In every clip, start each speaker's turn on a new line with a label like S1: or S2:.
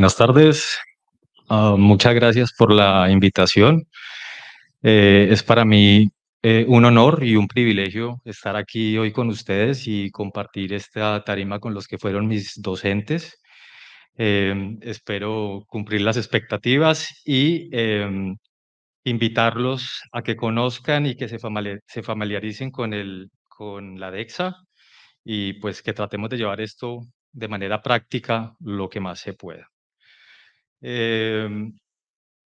S1: Buenas tardes. Ah, muchas gracias por la invitación. Eh, es para mí eh, un honor y un privilegio estar aquí hoy con ustedes y compartir esta tarima con los que fueron mis docentes. Eh, espero cumplir las expectativas y em, invitarlos a que conozcan y que se, se familiaricen con, el, con la DEXA y pues que tratemos de llevar esto de manera práctica lo que más se pueda. Em,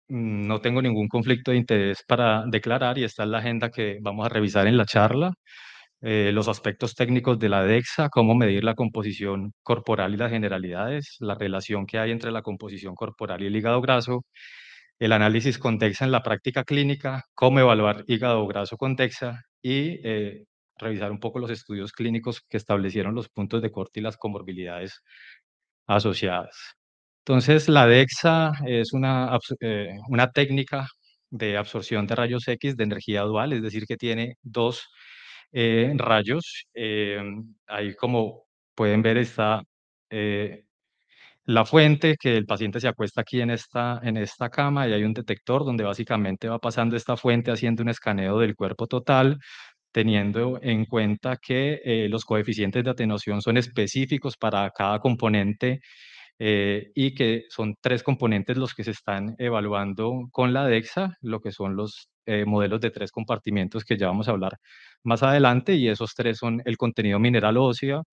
S1: no tengo ningún conflicto de interés para declarar y esta es la agenda que vamos a revisar en la charla. Eh, los aspectos técnicos de la DEXA, cómo medir la composición corporal y las generalidades, la relación que hay entre la composición corporal y el hígado graso, el análisis con DEXA en la práctica clínica, cómo evaluar hígado graso con DEXA y eh, revisar un poco los estudios clínicos que establecieron los puntos de corte y las comorbilidades asociadas. Entonces, la DEXA es eh, una, técnica de absorción de rayos X de energía dual, es decir, que tiene dos eh, rayos. Eh, ahí, como pueden ver, está la fuente, que el paciente se acuesta aquí en esta, en esta cama y hay un detector donde básicamente va pasando esta fuente haciendo un escaneo del cuerpo total, teniendo en cuenta que los coeficientes de atenuación son específicos para cada componente eh, y que son tres componentes los que se están evaluando con la DEXA, lo que son los eh, modelos de tres compartimientos que ya vamos a hablar más adelante y esos tres son el contenido mineral óseo,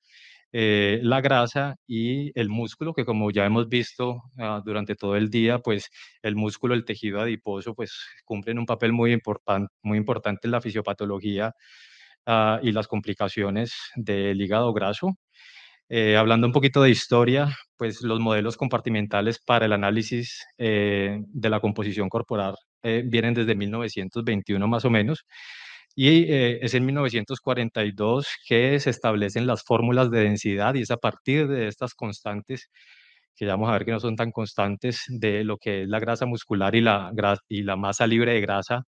S1: eh, la grasa y el músculo, que como ya hemos visto ah, durante todo el día, pues el músculo, el tejido adiposo, pues cumplen un papel muy, importante muy importante en la fisiopatología ah, y las complicaciones del hígado graso. Eh, hablando un poquito de historia, pues los modelos compartimentales para el análisis eh, de la composición corporal eh, vienen desde 1921 más o menos. Y es en 1942 que se establecen las fórmulas de densidad y es a partir de estas constantes, que ya vamos a ver que no son tan constantes, de lo que es la grasa muscular y la, y la masa libre de grasa,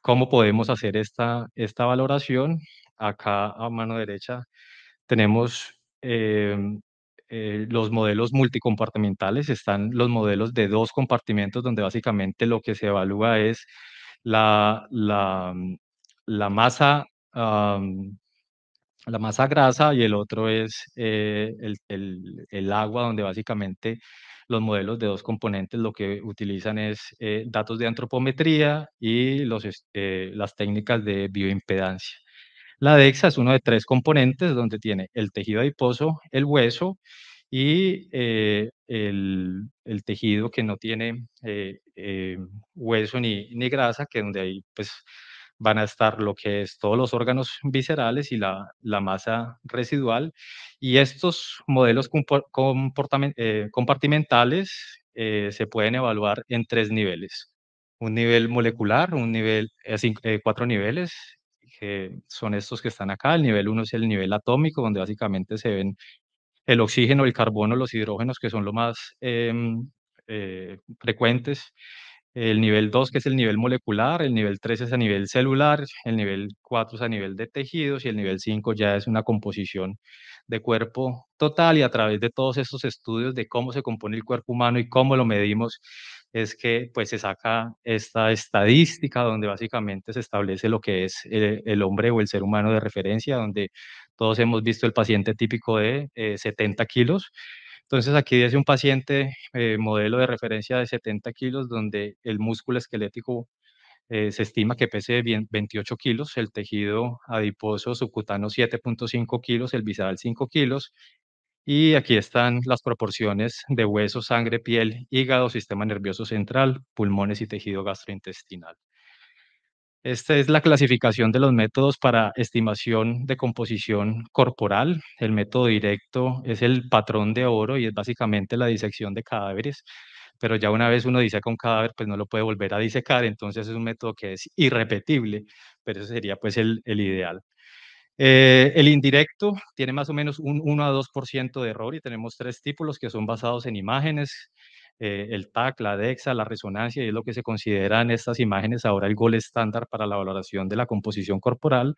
S1: cómo podemos hacer esta, esta valoración acá a mano derecha tenemos em, eh, los modelos multicompartimentales, están los modelos de dos compartimentos donde básicamente lo que se evalúa es la, mm, masa. la masa grasa y el otro es eh, el, agua, donde básicamente los modelos de dos componentes lo que utilizan es eh, datos de antropometría y este, las técnicas de bioimpedancia. La DEXA es uno de tres componentes donde tiene el tejido adiposo, el hueso y eh, el, tejido que no tiene eh, eh, hueso ni, grasa, que es donde ahí pues van a estar lo que es todos los órganos viscerales y la, masa residual. Y estos modelos compartimentales se pueden evaluar en tres niveles. Un nivel molecular, un nivel, cuatro niveles, que son estos que están acá. El nivel 1 es el nivel atómico, donde básicamente se ven el oxígeno, el carbono, los hidrógenos, que son lo más em, eh, frecuentes. El nivel 2, que es el nivel molecular, el nivel 3 es a nivel celular, el nivel 4 es a nivel de tejidos y el nivel 5 ya es una composición de cuerpo total y a través de todos estos estudios de cómo se compone el cuerpo humano y cómo lo medimos, es que pues se saca esta estadística donde básicamente se establece lo que es eh, el, hombre o el ser humano de referencia, donde todos hemos visto el paciente típico de 70 eh, kilos. Entonces aquí dice un paciente eh, modelo de referencia de 70 kilos donde el músculo esquelético se estima que pese 28 kilos, el tejido adiposo subcutáneo 7.5 kilos, el visceral 5 kilos, y aquí están las proporciones de hueso, sangre, piel, hígado, sistema nervioso central, pulmones y tejido gastrointestinal. Esta es la clasificación de los métodos para estimación de composición corporal. El método directo es el patrón de oro y es básicamente la disección de cadáveres, pero ya una vez uno disecó un cadáver, pues no lo puede volver a disecar, entonces es un método que es irrepetible, pero ese sería pues el ideal. Eh, el indirecto tiene más o menos un 1 a 2% de error y tenemos tres títulos que son basados en imágenes, eh, el TAC, la DEXA, la resonancia, y es lo que se consideran estas imágenes ahora el gol estándar para la valoración de la composición corporal.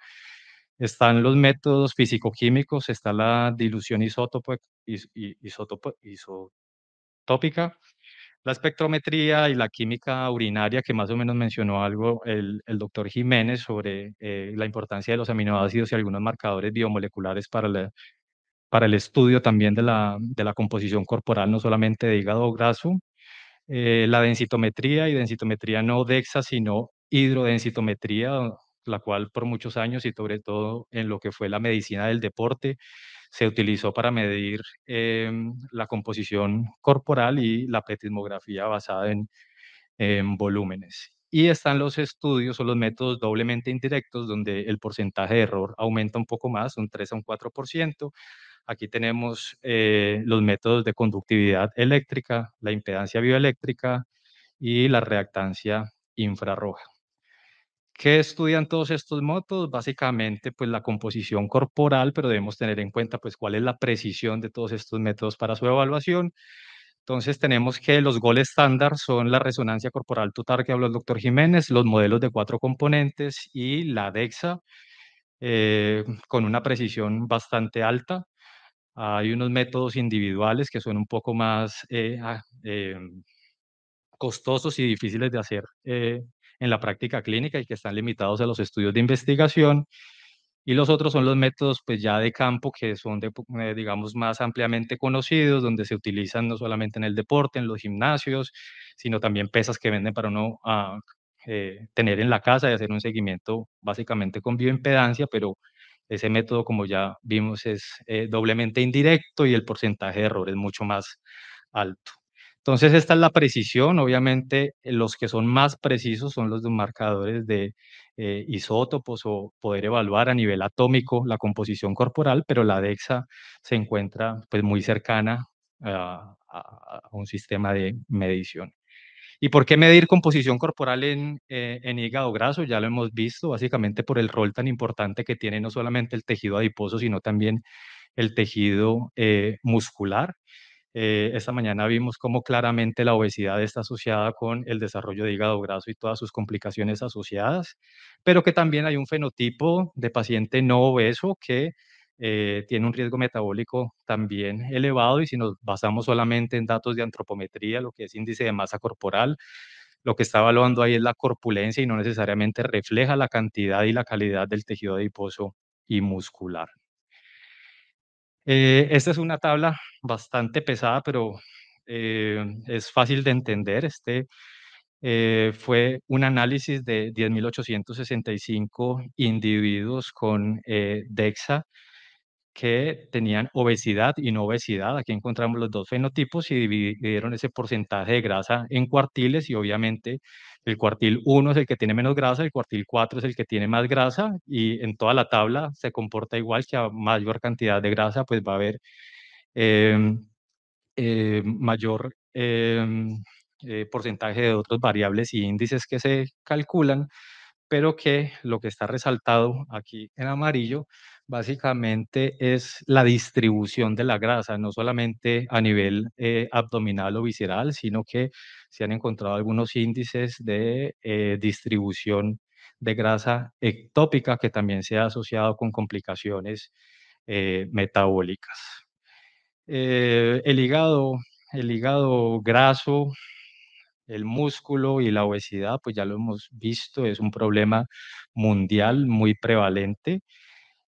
S1: Están los métodos físico-químicos, está la dilución isotópica, la espectrometría y la química urinaria, que más o menos mencionó algo el, doctor Jiménez sobre eh, la importancia de los aminoácidos y algunos marcadores biomoleculares para, para el estudio también de la, de la, composición corporal, no solamente de hígado graso. Eh, la densitometría y densitometría no DEXA, sino hidrodensitometría, la cual por muchos años y sobre todo en lo que fue la medicina del deporte, se utilizó para medir em, la composición corporal y la petismografía basada en, volúmenes. Y están los estudios o los métodos doblemente indirectos, donde el porcentaje de error aumenta un poco más, un 3 a un 4%. Aquí tenemos eh, los métodos de conductividad eléctrica, la impedancia bioeléctrica y la reactancia infrarroja. ¿Qué estudian todos estos métodos? Básicamente, pues la composición corporal, pero debemos tener en cuenta, pues, cuál es la precisión de todos estos métodos para su evaluación. Entonces, tenemos que los goles estándar son la resonancia corporal total que habló el doctor Jiménez, los modelos de cuatro componentes y la DEXA, eh, con una precisión bastante alta. Hay unos métodos individuales que son un poco más eh, ah, em, costosos y difíciles de hacer eh, en la práctica clínica y que están limitados a los estudios de investigación. Y los otros son los métodos pues ya de campo que son, eh, digamos, más ampliamente conocidos, donde se utilizan no solamente en el deporte, en los gimnasios, sino también pesas que venden para uno ah, eh, tener en la casa y hacer un seguimiento básicamente con bioimpedancia, pero ese método, como ya vimos, es eh, doblemente indirecto y el porcentaje de error es mucho más alto. Entonces, esta es la precisión. Obviamente, eh, los que son más precisos son los de marcadores de eh, isótopos o poder evaluar a nivel atómico la composición corporal, pero la DEXA se encuentra pues, muy cercana a, un sistema de medición. ¿Y por qué medir composición corporal eh, en, hígado graso? Ya lo hemos visto, básicamente por el rol tan importante que tiene no solamente el tejido adiposo, sino también el tejido muscular. Eh, esta mañana vimos cómo claramente la obesidad está asociada con el desarrollo de hígado graso y todas sus complicaciones asociadas, pero que también hay un fenotipo de paciente no obeso que eh, tiene un riesgo metabólico también elevado y si nos basamos solamente en datos de antropometría, lo que es índice de masa corporal, lo que está evaluando ahí es la corpulencia y no necesariamente refleja la cantidad y la calidad del tejido adiposo y muscular. Eh, esta es una tabla bastante pesada, pero eh, es fácil de entender. Este eh, fue un análisis de 10.865 individuos con DEXA que tenían obesidad y no obesidad. Aquí encontramos los dos fenotipos y dividieron ese porcentaje de grasa en cuartiles y obviamente el cuartil 1 es el que tiene menos grasa, el cuartil 4 es el que tiene más grasa y en toda la tabla se comporta igual que a mayor cantidad de grasa pues va a haber em, eh, mayor em, eh, porcentaje de otros variables y índices que se calculan pero que lo que está resaltado aquí en amarillo básicamente es la distribución de la grasa, no solamente a nivel eh, abdominal o visceral, sino que se han encontrado algunos índices de eh, distribución de grasa ectópica que también se ha asociado con complicaciones eh, metabólicas. el hígado, el hígado graso el músculo y la obesidad, pues ya lo hemos visto, es un problema mundial muy prevalente.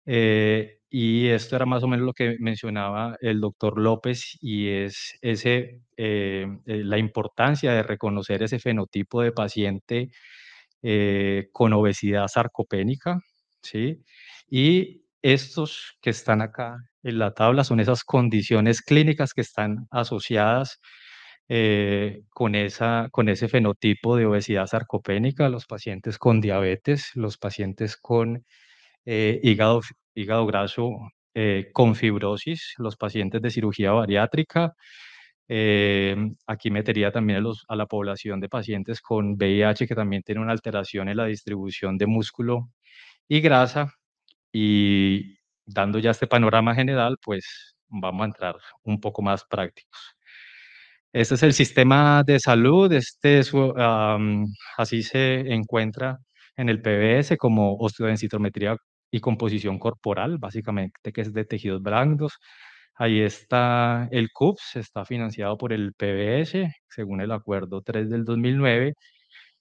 S1: Eh, y esto era más o menos lo que mencionaba el doctor López y es ese, eh, eh, la importancia de reconocer ese fenotipo de paciente con obesidad sarcopénica, ¿sí? Y estos que están acá en la tabla son esas condiciones clínicas que están asociadas eh, con, esa, con ese fenotipo de obesidad sarcopénica, los pacientes con diabetes, los pacientes con eh, hígado, hígado graso eh, con fibrosis, los pacientes de cirugía bariátrica. aquí metería también a la población de pacientes con VIH que también tiene una alteración en la distribución de músculo y grasa. Y dando ya este panorama general, pues vamos a entrar un poco más prácticos. Este es el sistema de salud, este uh, así se encuentra en el PBS como osteodensitometría y composición corporal, básicamente que es de tejidos blandos. Ahí está el CUPS, está financiado por el PBS, según el acuerdo 3 del 2009.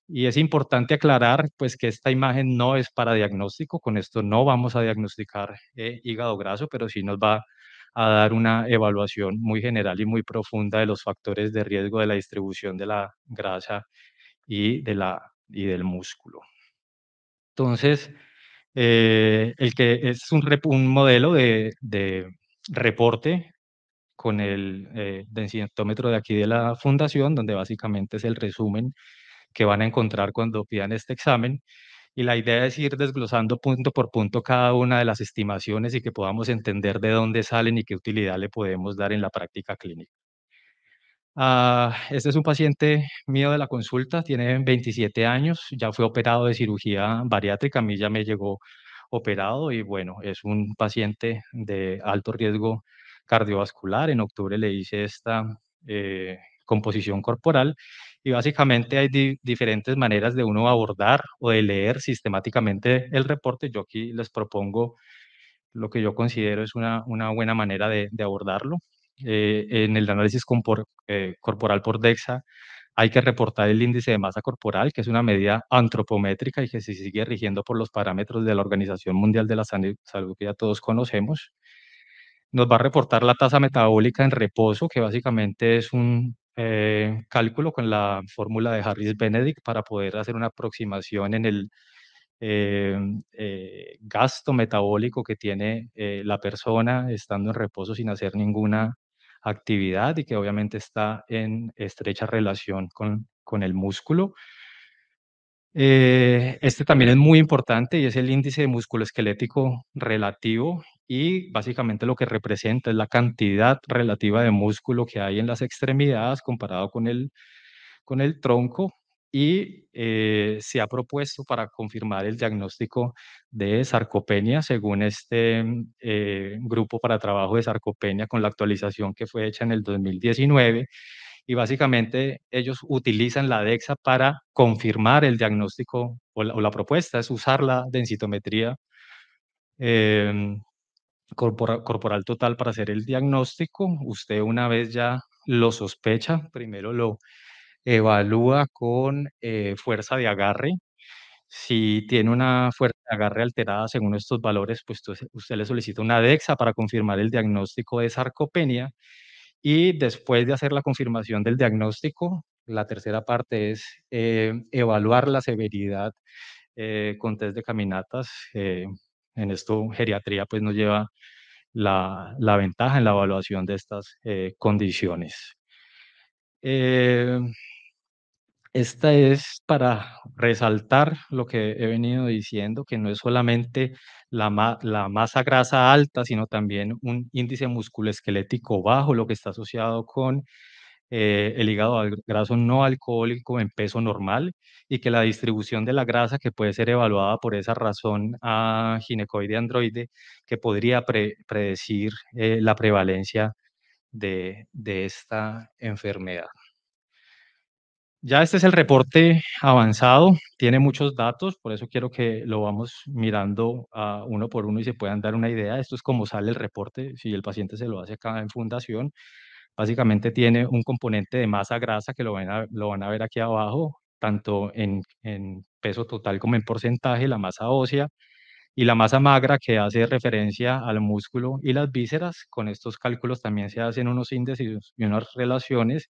S1: Y es importante aclarar pues que esta imagen no es para diagnóstico, con esto no vamos a diagnosticar eh, hígado graso, pero sí nos va a dar una evaluación muy general y muy profunda de los factores de riesgo de la distribución de la grasa y, de la, y del músculo. Entonces, eh, el que es un, modelo de, de, reporte con el eh, densitómetro de aquí de la fundación, donde básicamente es el resumen que van a encontrar cuando pidan este examen y la idea es ir desglosando punto por punto cada una de las estimaciones y que podamos entender de dónde salen y qué utilidad le podemos dar en la práctica clínica. Ah, este es un paciente mío de la consulta, tiene 27 años, ya fue operado de cirugía bariátrica, a mí ya me llegó operado y bueno, es un paciente de alto riesgo cardiovascular. En octubre le hice esta eh, composición corporal y básicamente hay diferentes maneras de uno abordar o de leer sistemáticamente el reporte. Yo aquí les propongo lo que yo considero es una, una buena manera de, abordarlo. Eh, en el análisis eh, corporal por DEXA hay que reportar el índice de masa corporal, que es una medida antropométrica y que se sigue rigiendo por los parámetros de la Organización Mundial de la Salud que ya todos conocemos nos va a reportar la tasa metabólica en reposo, que básicamente es un, eh, cálculo con la fórmula de Harris-Benedict para poder hacer una aproximación en el eh, eh, gasto metabólico que tiene la persona estando en reposo sin hacer ninguna actividad y que obviamente está en estrecha relación con, el músculo. este también es muy importante y es el índice de músculo esquelético relativo y básicamente lo que representa es la cantidad relativa de músculo que hay en las extremidades comparado con el, con el tronco y eh, se ha propuesto para confirmar el diagnóstico de sarcopenia según este eh, grupo para trabajo de sarcopenia con la actualización que fue hecha en el 2019 y básicamente ellos utilizan la DEXA para confirmar el diagnóstico o la, propuesta es usar la densitometría em, corporal, total para hacer el diagnóstico. Usted una vez ya lo sospecha, primero lo evalúa con eh, fuerza de agarre. Si tiene una fuerza de agarre alterada según estos valores, pues usted le solicita una DEXA para confirmar el diagnóstico de sarcopenia. Y después de hacer la confirmación del diagnóstico, la tercera parte es eh, evaluar la severidad eh, con test de caminatas, en esto, geriatría pues, nos lleva la, ventaja en la evaluación de estas eh, condiciones. Eh, esta es para resaltar lo que he venido diciendo, que no es solamente la, la masa grasa alta, sino también un índice musculoesquelético bajo, lo que está asociado con eh, el hígado graso no alcohólico en peso normal y que la distribución de la grasa que puede ser evaluada por esa razón a ginecoide androide que podría predecir eh, la prevalencia de, esta enfermedad. Ya este es el reporte avanzado, tiene muchos datos, por eso quiero que lo vamos mirando uno por uno y se puedan dar una idea. Esto es como sale el reporte, si el paciente se lo hace acá en fundación, Básicamente tiene un componente de masa grasa que lo van a, lo van a ver aquí abajo, tanto en, en peso total como en porcentaje, la masa ósea y la masa magra que hace referencia al músculo y las vísceras. Con estos cálculos también se hacen unos índices y unas relaciones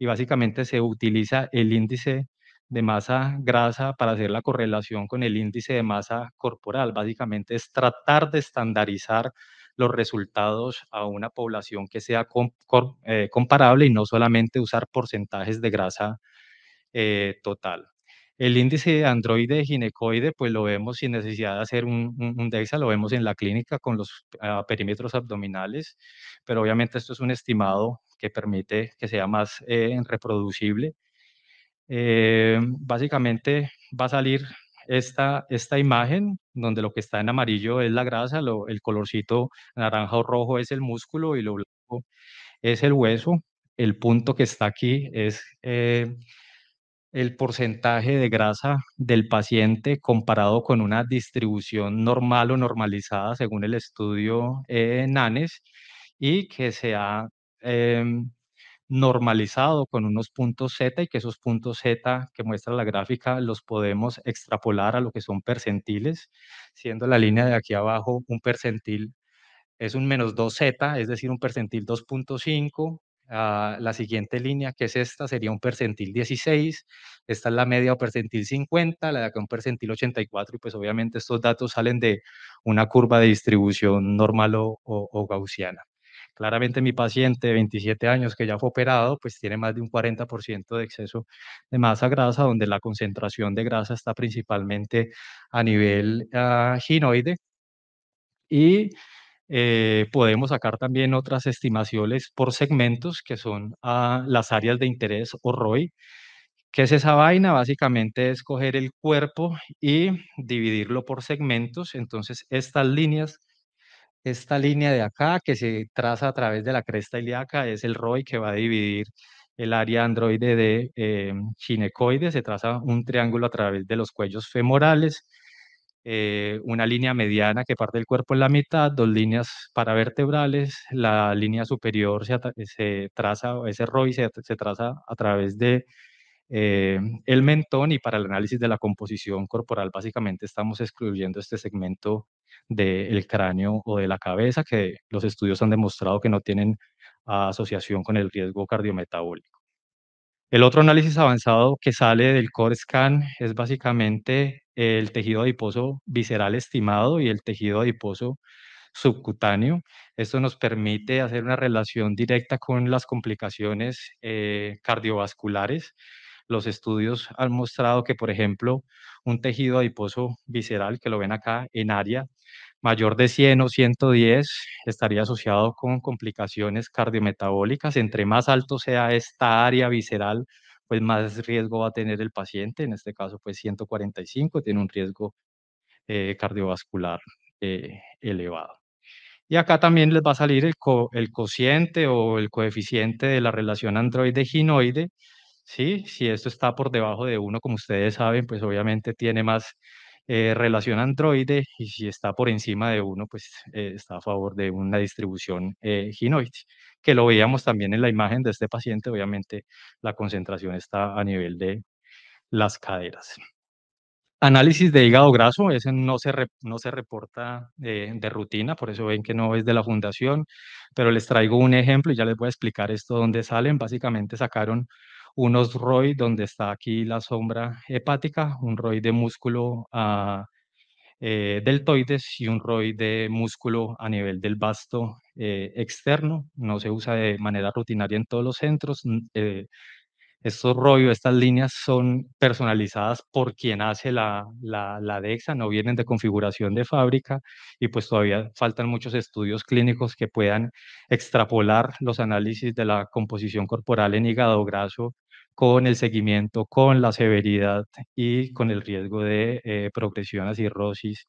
S1: y básicamente se utiliza el índice de masa grasa para hacer la correlación con el índice de masa corporal. Básicamente es tratar de estandarizar los resultados a una población que sea eh, comparable y no solamente usar porcentajes de grasa eh, total. El índice de androide ginecoide, pues lo vemos sin necesidad de hacer un, un, DEXA, lo vemos en la clínica con los ah, perímetros abdominales, pero obviamente esto es un estimado que permite que sea más eh, reproducible. básicamente va a salir esta, esta imagen, donde lo que está en amarillo es la grasa, el colorcito naranja o rojo es el músculo y lo blanco es el hueso. El punto que está aquí es eh, el porcentaje de grasa del paciente comparado con una distribución normal o normalizada según el estudio eh, NANES y que se ha em, normalizado con unos puntos Z y que esos puntos Z que muestra la gráfica los podemos extrapolar a lo que son percentiles, siendo la línea de aquí abajo un percentil es un menos 2Z, es decir, un percentil 2.5. Ah, la siguiente línea, que es esta, sería un percentil 16. Esta es la media o percentil 50, la de acá un percentil 84. Y pues obviamente estos datos salen de una curva de distribución normal o gaussiana. Claramente mi paciente de 27 años que ya fue operado, pues tiene más de un 40% de exceso de masa grasa, donde la concentración de grasa está principalmente a nivel ah, ginoide. Y eh, podemos sacar también otras estimaciones por segmentos, que son ah, las áreas de interés o ROI. ¿Qué es esa vaina? Básicamente es coger el cuerpo y dividirlo por segmentos. Entonces, estas líneas esta línea de acá que se traza a través de la cresta ilíaca es el ROI que va a dividir el área androide de eh, ginecoide, se traza un triángulo a través de los cuellos femorales, eh, una línea mediana que parte del cuerpo en la mitad, dos líneas paravertebrales, la línea superior se, traza, ese ROI se, se, traza a través de eh, el mentón y para el análisis de la composición corporal básicamente estamos excluyendo este segmento del cráneo o de la cabeza, que los estudios han demostrado que no tienen asociación con el riesgo cardiometabólico. El otro análisis avanzado que sale del core scan es básicamente el tejido adiposo visceral estimado y el tejido adiposo subcutáneo. Esto nos permite hacer una relación directa con las complicaciones eh, cardiovasculares los estudios han mostrado que, por ejemplo, un tejido adiposo visceral, que lo ven acá en área, mayor de 100 o 110 estaría asociado con complicaciones cardiometabólicas. Entre más alto sea esta área visceral, pues más riesgo va a tener el paciente. En este caso, pues 145 tiene un riesgo eh, cardiovascular eh, elevado. Y acá también les va a salir el, el cociente o el coeficiente de la relación androide-ginoide, Sí, si esto está por debajo de uno, como ustedes saben, pues obviamente tiene más eh, relación androide y si está por encima de uno, pues eh, está a favor de una distribución eh, que lo veíamos también en la imagen de este paciente, obviamente la concentración está a nivel de las caderas. Análisis de hígado graso, ese no se, no se reporta de, eh, de rutina, por eso ven que no es de la fundación, pero les traigo un ejemplo y ya les voy a explicar esto dónde salen. Básicamente sacaron unos ROI donde está aquí la sombra hepática, un ROI de músculo ah, eh, deltoides y un ROI de músculo a nivel del vasto eh, externo. No se usa de manera rutinaria en todos los centros. Eh, estos estos o estas líneas son personalizadas por quien hace la, la, DEXA, no vienen de configuración de fábrica y pues todavía faltan muchos estudios clínicos que puedan extrapolar los análisis de la composición corporal en hígado graso con el seguimiento, con la severidad y con el riesgo de eh, progresión a cirrosis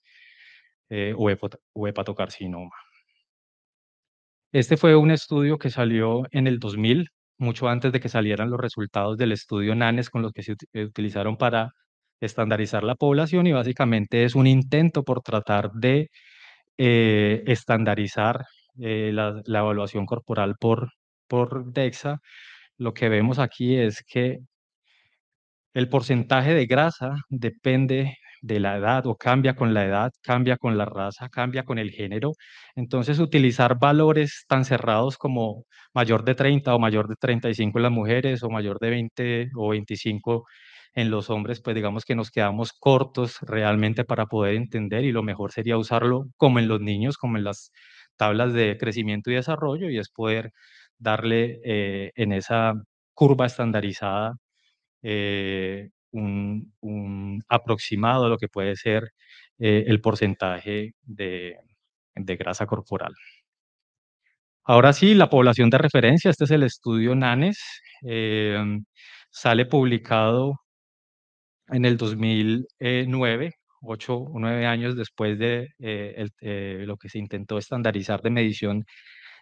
S1: eh, o hepatocarcinoma. Este fue un estudio que salió en el 2000, mucho antes de que salieran los resultados del estudio NANES con los que se eh, utilizaron para estandarizar la población y básicamente es un intento por tratar de eh, estandarizar la, evaluación corporal por, por DEXA lo que vemos aquí es que el porcentaje de grasa depende de la edad o cambia con la edad, cambia con la raza, cambia con el género. Entonces, utilizar valores tan cerrados como mayor de 30 o mayor de 35 en las mujeres o mayor de 20 o 25 en los hombres, pues digamos que nos quedamos cortos realmente para poder entender y lo mejor sería usarlo como en los niños, como en las tablas de crecimiento y desarrollo y es poder darle eh, en esa curva estandarizada eh, un, aproximado a lo que puede ser eh, el porcentaje de, grasa corporal. Ahora sí, la población de referencia, este es el estudio NANES, em, sale publicado en el 2009, ocho o nueve años después de lo que se intentó estandarizar de medición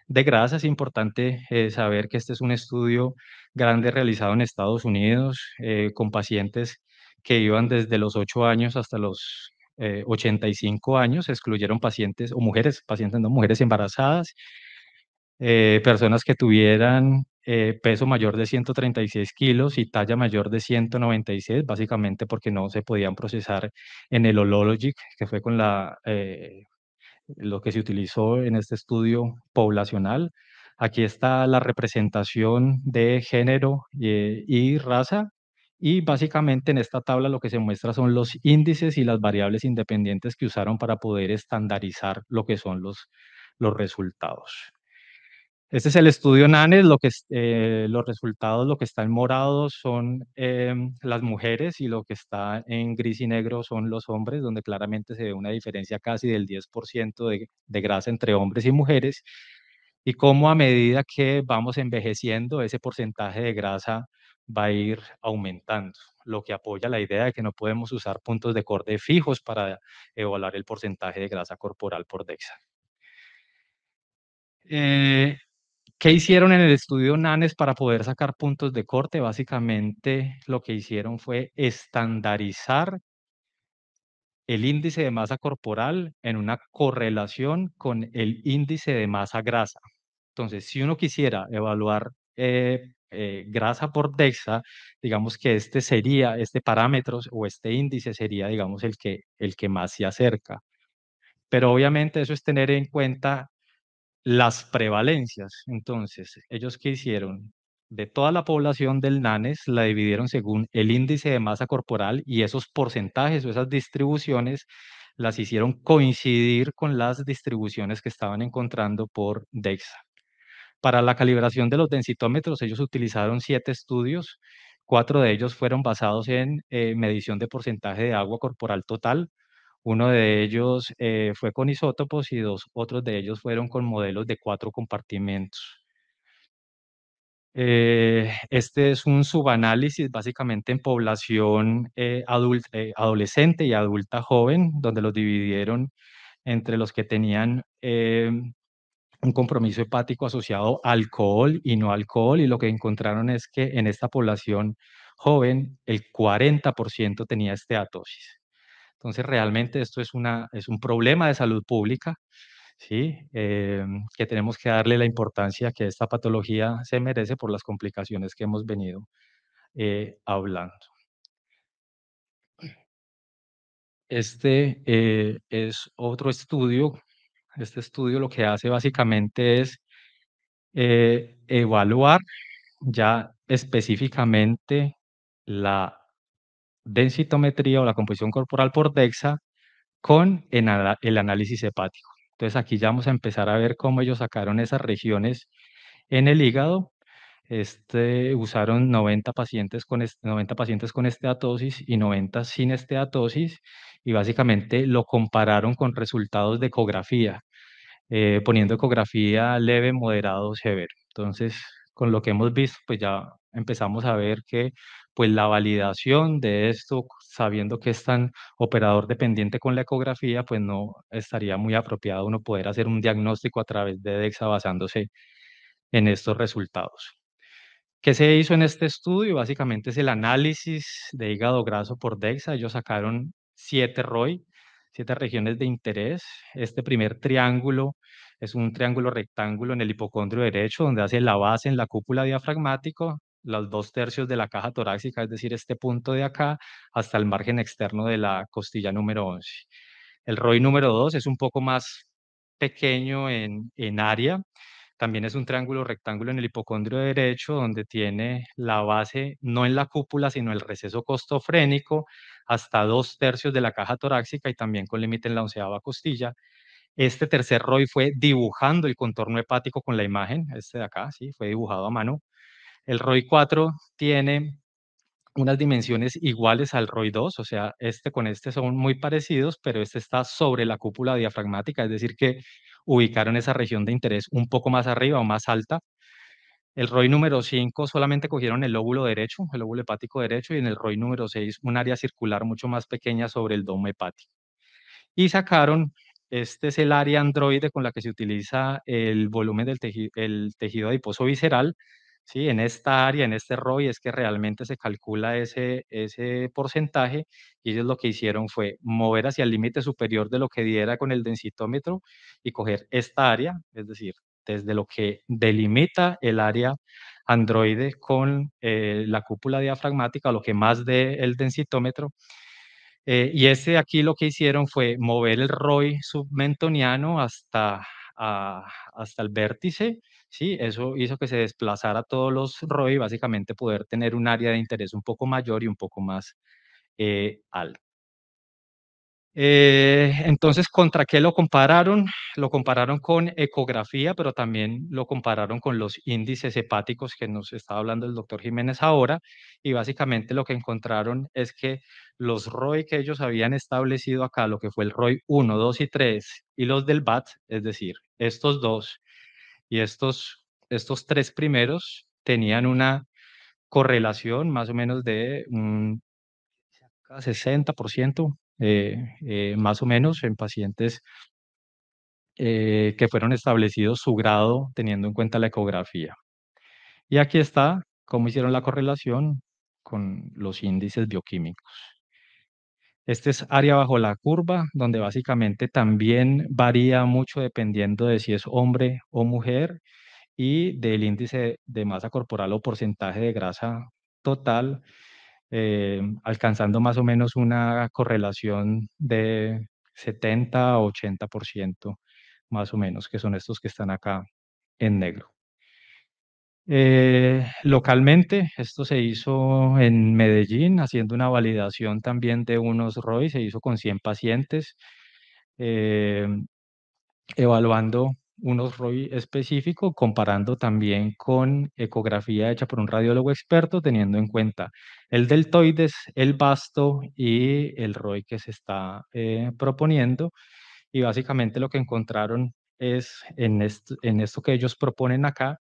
S1: de grasa. Es importante eh, saber que este es un estudio grande realizado en Estados Unidos eh, con pacientes que iban desde los 8 años hasta los 85 eh, años. Excluyeron pacientes o mujeres, pacientes no, mujeres embarazadas, personas que tuvieran peso mayor de 136 kilos y talla mayor de 196, básicamente porque no se podían procesar en el Olologic, que fue con la lo que se utilizó en este estudio poblacional. Aquí está la representación de género eh, y raza. Y básicamente en esta tabla lo que se muestra son los índices y las variables independientes que usaron para poder estandarizar lo que son los, los resultados. Este es el estudio NANES, lo que, eh, los resultados, lo que está en morado son em, las mujeres y lo que está en gris y negro son los hombres, donde claramente se ve una diferencia casi del 10% de, grasa entre hombres y mujeres. Y cómo a medida que vamos envejeciendo, ese porcentaje de grasa va a ir aumentando, lo que apoya la idea de que no podemos usar puntos de corte fijos para evaluar el porcentaje de grasa corporal por DEXA. Eh, ¿Qué hicieron en el estudio NANES para poder sacar puntos de corte? Básicamente lo que hicieron fue estandarizar el índice de masa corporal en una correlación con el índice de masa grasa. Entonces, si uno quisiera evaluar eh, eh, grasa por DEXA, digamos que este sería, este parámetro o este índice sería, digamos, el que, el que más se acerca. Pero obviamente eso es tener en cuenta las prevalencias. Entonces, ellos qué hicieron? De toda la población del NANES la dividieron según el índice de masa corporal y esos porcentajes o esas distribuciones las hicieron coincidir con las distribuciones que estaban encontrando por DEXA. Para la calibración de los densitómetros, ellos utilizaron siete estudios. Cuatro de ellos fueron basados en eh, medición de porcentaje de agua corporal total, uno de ellos eh, fue con isótopos y dos otros de ellos fueron con modelos de cuatro compartimentos. Eh, este es un subanálisis básicamente en población eh, adolescente y adulta joven, donde los dividieron entre los que tenían un compromiso hepático asociado a alcohol y no alcohol, y lo que encontraron es que en esta población joven el 40% tenía esteatosis. Entonces, realmente esto es, una, es un problema de salud pública, ¿sí? Eh, que tenemos que darle la importancia que esta patología se merece por las complicaciones que hemos venido eh, hablando. Este eh, es otro estudio. Este estudio lo que hace básicamente es evaluar ya específicamente la densitometría o la composición corporal por DEXA con el análisis hepático. Entonces aquí ya vamos a empezar a ver cómo ellos sacaron esas regiones en el hígado. Este, usaron 90 pacientes, con 90 pacientes con esteatosis y 90 sin esteatosis y básicamente lo compararon con resultados de ecografía, eh, poniendo ecografía leve, moderado, severo. Entonces, con lo que hemos visto, pues ya empezamos a ver que pues la validación de esto, sabiendo que es tan operador dependiente con la ecografía, pues no estaría muy apropiado uno poder hacer un diagnóstico a través de DEXA basándose en estos resultados. ¿Qué se hizo en este estudio? Básicamente es el análisis de hígado graso por DEXA. Ellos sacaron siete ROI, siete regiones de interés. Este primer triángulo es un triángulo rectángulo en el hipocondrio derecho, donde hace la base en la cúpula diafragmática los dos tercios de la caja torácica, es decir, este punto de acá, hasta el margen externo de la costilla número 11. El ROI número 2 es un poco más pequeño en, área, también es un triángulo rectángulo en el hipocondrio derecho, donde tiene la base no en la cúpula, sino el receso costofrénico, hasta dos tercios de la caja torácica y también con límite en la onceava costilla. Este tercer ROI fue dibujando el contorno hepático con la imagen, este de acá, sí, fue dibujado a mano. El ROI 4 tiene unas dimensiones iguales al ROI 2, o sea, este con este son muy parecidos, pero este está sobre la cúpula diafragmática, es decir, que ubicaron esa región de interés un poco más arriba o más alta. El ROI número 5 solamente cogieron el lóbulo derecho, el lóbulo hepático derecho, y en el ROI número 6 un área circular mucho más pequeña sobre el domo hepático. Y sacaron, este es el área androide con la que se utiliza el volumen del tejido, el tejido adiposo visceral, en esta área, en este ROI, es que realmente se calcula ese, ese porcentaje y ellos lo que hicieron fue mover hacia el límite superior de lo que diera con el densitómetro y coger esta área, es decir, desde lo que delimita el área androide con eh, la cúpula diafragmática, lo que más dé de el densitómetro. Eh, y ese aquí lo que hicieron fue mover el ROI submentoniano hasta hasta el vértice, ¿sí? Eso hizo que se desplazara todos los ROI, básicamente poder tener un área de interés un poco mayor y un poco más eh, alta. Eh, entonces, ¿contra qué lo compararon? Lo compararon con ecografía, pero también lo compararon con los índices hepáticos que nos está hablando el doctor Jiménez ahora. Y básicamente lo que encontraron es que los ROI que ellos habían establecido acá, lo que fue el ROI 1, 2 y 3, y los del BAT, es decir, estos dos y estos, estos tres primeros, tenían una correlación más o menos de un 60%, eh, eh, más o menos en pacientes eh, que fueron establecidos su grado teniendo en cuenta la ecografía. Y aquí está cómo hicieron la correlación con los índices bioquímicos. Este es área bajo la curva, donde básicamente también varía mucho dependiendo de si es hombre o mujer y del índice de masa corporal o porcentaje de grasa total eh, alcanzando más o menos una correlación de 70 a 80% más o menos, que son estos que están acá en negro. Eh, localmente, esto se hizo en Medellín, haciendo una validación también de unos ROI, se hizo con 100 pacientes, eh, evaluando unos ROI específicos, comparando también con ecografía hecha por un radiólogo experto, teniendo en cuenta el deltoides, el basto y el ROI que se está eh, proponiendo. Y básicamente lo que encontraron es en esto, en esto que ellos proponen acá,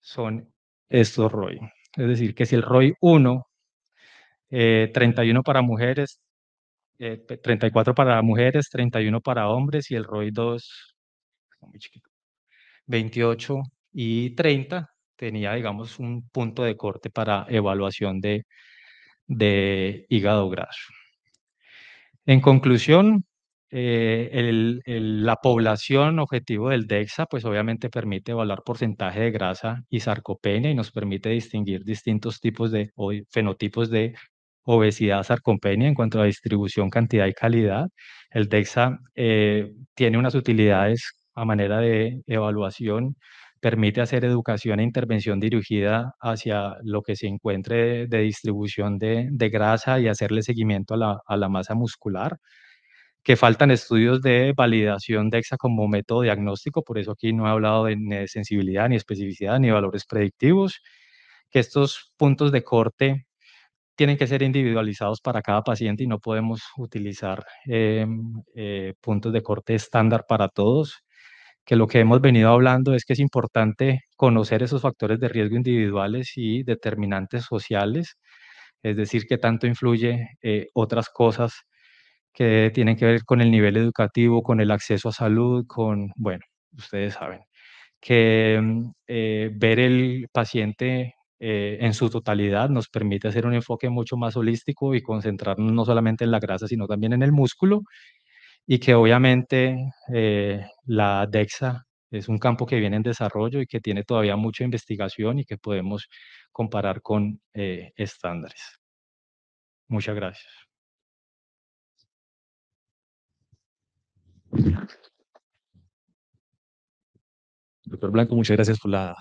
S1: son estos ROI. Es decir, que si el ROI 1, 31 para mujeres, 34 eh, para mujeres, 31 para hombres y el ROI 2 28 y 30 tenía, digamos, un punto de corte para evaluación de, hígado graso. En conclusión, eh, la población objetivo del DEXA, pues obviamente permite evaluar porcentaje de grasa y sarcopenia y nos permite distinguir distintos tipos de fenotipos de obesidad, sarcopenia en cuanto a distribución, cantidad y calidad. El DEXA eh, tiene unas utilidades a manera de evaluación permite hacer educación e intervención dirigida hacia lo que se encuentre de, distribución de, grasa y hacerle seguimiento a la, masa muscular, que faltan estudios de validación de EXA como método diagnóstico, por eso aquí no he hablado de, sensibilidad, ni especificidad, ni valores predictivos, que estos puntos de corte tienen que ser individualizados para cada paciente y no podemos utilizar em, eh, puntos de corte estándar para todos que lo que hemos venido hablando es que es importante conocer esos factores de riesgo individuales y determinantes sociales, es decir, que tanto influye eh, otras cosas que tienen que ver con el nivel educativo, con el acceso a salud, con, bueno, ustedes saben, que mm, eh, ver el paciente eh, en su totalidad nos permite hacer un enfoque mucho más holístico y concentrarnos no solamente en la grasa, sino también en el músculo y que obviamente eh, la DEXA es un campo que viene en desarrollo y que tiene todavía mucha investigación y que podemos comparar con eh, estándares. Muchas gracias. Doctor Blanco, muchas gracias por la,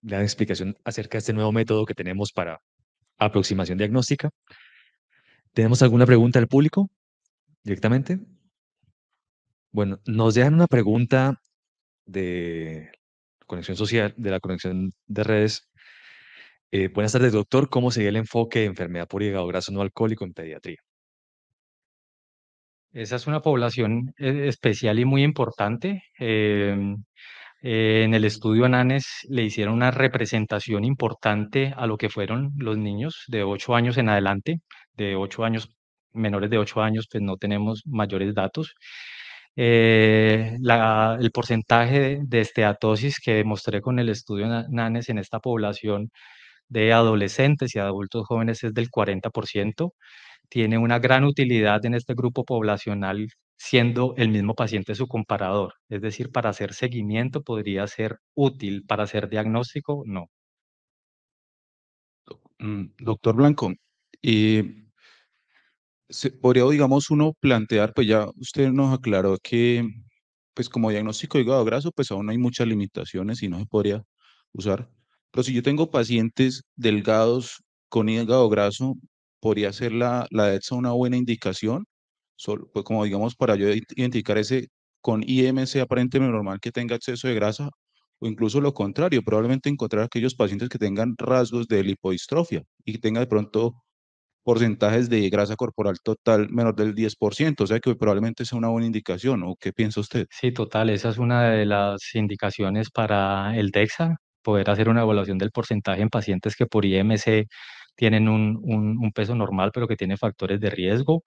S1: la explicación acerca de este nuevo método que tenemos para aproximación diagnóstica. ¿Tenemos alguna pregunta del público directamente? Bueno, nos dejan una pregunta de conexión social, de la conexión de redes. Eh, buenas tardes, doctor. ¿Cómo sería el enfoque de enfermedad por hígado graso no alcohólico en pediatría? Esa es una población eh, especial y muy importante. Em, eh, en el estudio ANANES le hicieron una representación importante a lo que fueron los niños de 8 años en adelante, de 8 años, menores de 8 años, pues no tenemos mayores datos. Eh, el porcentaje de esteatosis que demostré con el estudio NANES en esta población de adolescentes y adultos jóvenes es del 40%. Tiene una gran utilidad en este grupo poblacional siendo el mismo paciente su comparador. Es decir, para hacer seguimiento podría ser útil, para hacer diagnóstico no. Mm, doctor Blanco, eh, se podría, digamos, uno plantear, pues ya usted nos aclaró que, pues como diagnóstico de hígado graso, pues aún hay muchas limitaciones y no se podría usar. Pero si yo tengo pacientes delgados con hígado graso, ¿podría ser la, la una buena indicación? Solo, pues como digamos, para yo identificar ese con IMC aparentemente normal que tenga exceso de grasa, o incluso lo contrario, probablemente encontrar aquellos pacientes que tengan rasgos de lipodistrofia y que tenga de pronto porcentajes de grasa corporal total menor del 10%, o sea que probablemente sea una buena indicación, ¿o qué piensa usted? Sí, total, esa es una de las indicaciones para el DEXA, poder hacer una evaluación del porcentaje en pacientes que por IMC tienen un, un, un peso normal, pero que tienen factores de riesgo.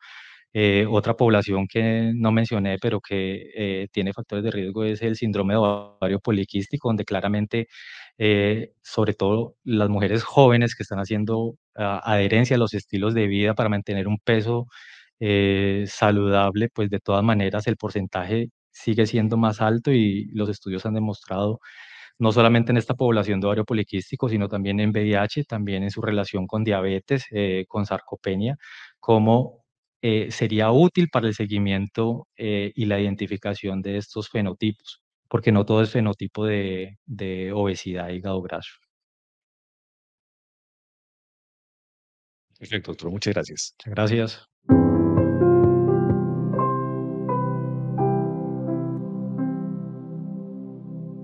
S1: Eh, otra población que no mencioné, pero que eh, tiene factores de riesgo, es el síndrome de ovario poliquístico, donde claramente, eh, sobre todo las mujeres jóvenes que están haciendo ah, adherencia a los estilos de vida para mantener un peso saludable, pues de todas maneras el porcentaje sigue siendo más alto y los estudios han demostrado no solamente en esta población de ovario poliquístico, sino también en VIH, también en su relación con diabetes, con sarcopenia, como eh, sería útil para el seguimiento eh, y la identificación de estos fenotipos, porque no todo es fenotipo de, obesidad y hígado graso. Perfecto, doctor. Muchas gracias. Muchas gracias.